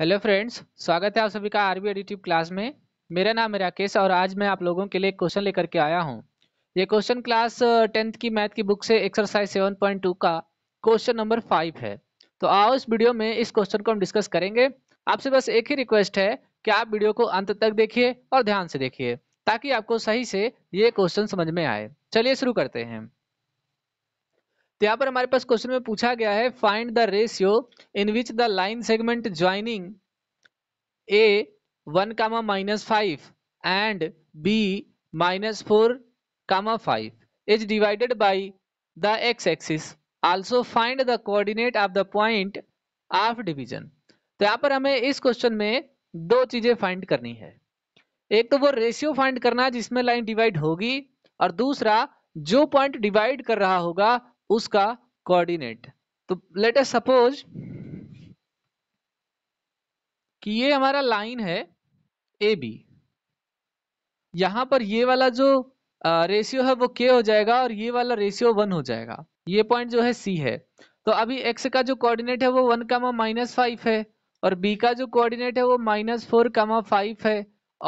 Hello friends स्वागत है आप सभी का आरबी एडिटिव क्लास में मेरा नाम है राकेश और आज मैं आप लोगों के लिए क्वेश्चन लेकर के आया हूं ये क्वेश्चन क्लास टेंथ की मैथ की बुक से एक्सरसाइज 7.2 का क्वेश्चन नंबर फाइव है तो आओ इस वीडियो में इस क्वेश्चन को हम डिस्कस करेंगे आपसे बस एक ही रिक्वेस्ट है कि आप वीडियो को अंत तक देखिए और ध्यान से देखिए ताकि आपको सही से ये क्वेश्चन समझ में आए चलिए शुरू करते हैं तो यहाँ पर हमारे पास क्वेश्चन में पूछा गया है find the ratio in which the line segment joining A one comma minus five and B minus four comma five is divided by the x axis also find the coordinate of the point of division तो यहाँ पर हमें इस question में दो चीजें find करनी है एक तो वो रेशियो फाइंड करना है जिसमें लाइन डिवाइड होगी और दूसरा जो पॉइंट डिवाइड कर रहा होगा उसका कोऑर्डिनेट तो लेट एस सपोज कि ये हमारा लाइन है ए बी यहां पर ये वाला जो रेशियो है वो के हो जाएगा और ये वाला रेशियो वन हो जाएगा ये पॉइंट जो है सी है तो अभी एक्स का जो कोऑर्डिनेट है वो वन कामा माइनस फाइव है और बी का जो कोऑर्डिनेट है वो माइनस फोर कामा फाइव है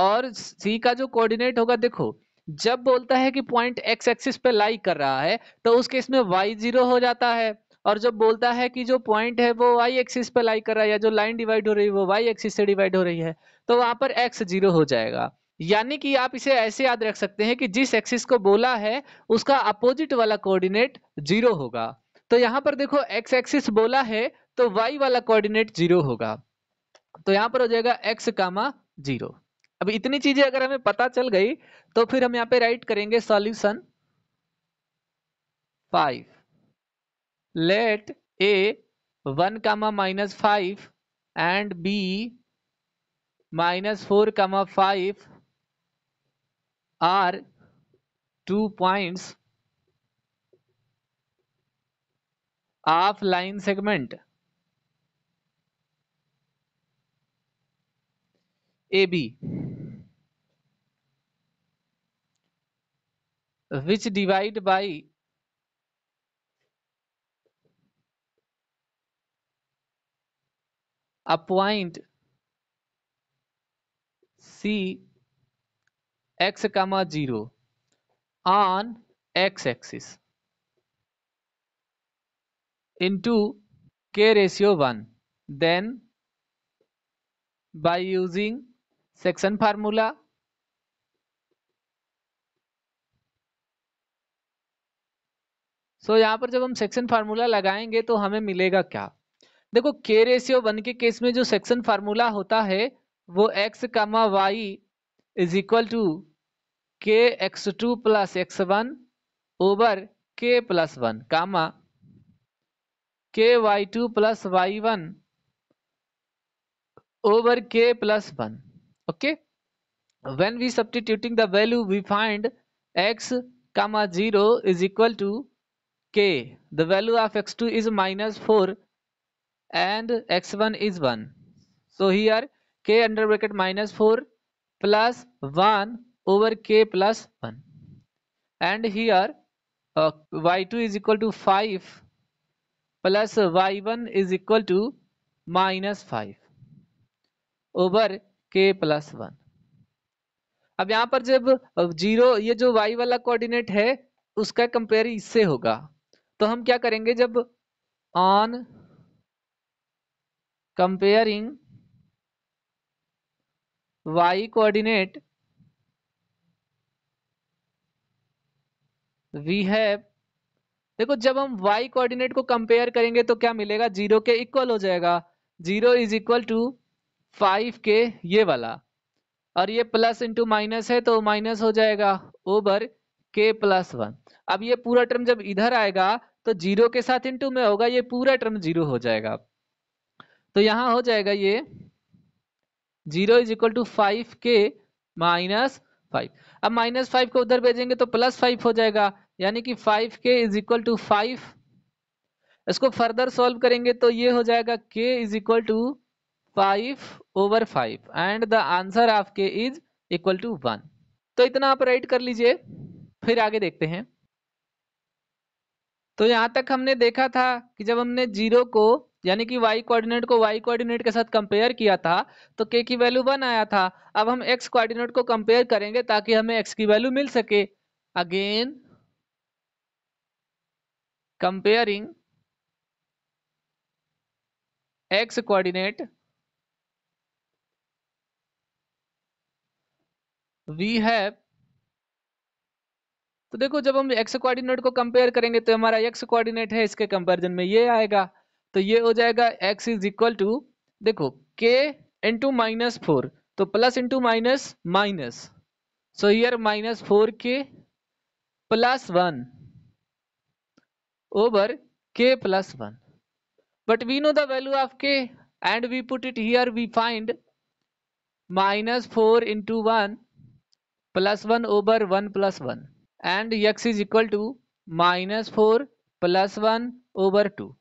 और सी का जो कोऑर्डिनेट होगा देखो जब बोलता है कि पॉइंट एक्स एक्सिस पे लाई कर रहा है तो उस केस में वाई जीरो हो जाता है और जब बोलता है कि जो पॉइंट है वो वाई एक्सिस पे लाई कर रहा है या जो लाइन डिवाइड हो रही है वो वाई एक्सिस से डिवाइड हो रही है तो वहां पर एक्स जीरो हो जाएगा यानी कि आप इसे ऐसे याद रख सकते हैं कि जिस एक्सिस को बोला है उसका अपोजिट वाला कोऑर्डिनेट जीरो होगा तो यहां पर देखो एक्स एक्सिस बोला है तो वाई वाला कोऑर्डिनेट जीरो होगा तो यहां पर हो जाएगा एक्स कामा जीरो अब इतनी चीजें अगर हमें पता चल गई तो फिर हम यहाँ पे राइट करेंगे solution five let A one comma minus five and B minus four comma five are two points of line segment A B which divide by a point C x comma 0 on x axis into k ratio 1 then by using section formula so तो यहाँ पर जब हम section formula लगाएंगे तो हमें मिलेगा क्या देखो के रेशियो वन के केस में जो सेक्शन फार्मूला होता है वो x comma y is equal to k x two plus x one over k plus one comma k y two plus y one over k plus one okay when we substituting the value we find x comma zero is equal to k. The value of x2 is minus 4 and x1 is 1. So here k under bracket minus 4 plus 1 over k plus 1. And here uh, y2 is equal to 5 plus y1 is equal to minus 5 over k plus 1 अब यहां पर जब zero ये जो Y वाला coordinate है उसका compare इससे होगा तो हम क्या करेंगे जब on comparing y coordinate we have देखो जब हम y कोऑर्डिनेट को कंपेयर करेंगे तो क्या मिलेगा जीरो के इक्वल हो जाएगा zero is equal to five k ये वाला और ये प्लस इंटू माइनस है तो माइनस हो जाएगा ओवर के प्लस वन अब ये पूरा टर्म जब इधर आएगा तो जीरो के साथ इनटू में होगा ये पूरा टर्म जीरो हो जाएगा तो यहां हो जाएगा ये zero is equal to five k minus five अब माइनस फाइव को उधर भेजेंगे तो प्लस फाइव हो जाएगा यानी कि five k is equal to five इसको फर्दर सॉल्व करेंगे तो ये हो जाएगा k is equal to five over five and the answer of k is equal to one तो इतना आप राइट कर लीजिए फिर आगे देखते हैं तो यहाँ तक हमने देखा था कि जब हमने जीरो को यानी कि y कोऑर्डिनेट को y कोऑर्डिनेट के साथ कंपेयर किया था तो k की वैल्यू वन आया था अब हम x कोऑर्डिनेट को कंपेयर करेंगे ताकि हमें x की वैल्यू मिल सके again comparing x coordinate we have तो देखो जब हम एक्स कोऑर्डिनेट को कंपेयर करेंगे तो हमारा एक्स कोऑर्डिनेट है इसके कंपेरिजन में ये आएगा तो ये हो जाएगा एक्स इज इक्वल टू देखो के इंटू माइनस फोर तो plus into minus minus so here minus four k plus one over k plus one but we know the value of k and we put it here we find minus four into one plus one over one plus one and x is equal to minus four plus one over two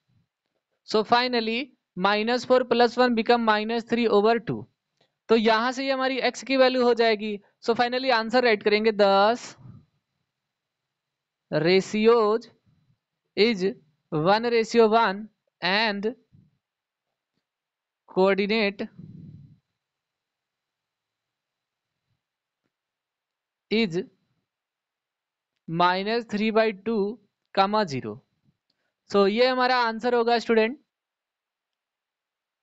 so finally minus four plus one become minus three over two तो यहां से ही हमारी x की value हो जाएगी so finally answer write करेंगे thus ratios is one ratio one and coordinate is minus three by two comma zero so ये हमारा आंसर होगा स्टूडेंट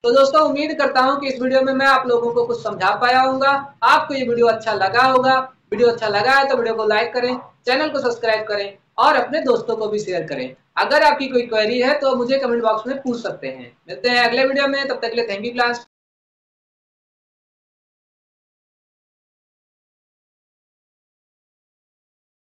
तो दोस्तों उम्मीद करता हूं कि इस वीडियो में मैं आप लोगों को कुछ समझा पाया होगा आपको ये वीडियो अच्छा लगा होगा वीडियो अच्छा लगा है तो वीडियो को लाइक करें चैनल को सब्सक्राइब करें और अपने दोस्तों को भी शेयर करें अगर आपकी कोई क्वेरी है तो मुझे कमेंट बॉक्स में पूछ सकते हैं मिलते हैं अगले वीडियो में तब तक के लिए थैंक यू क्लास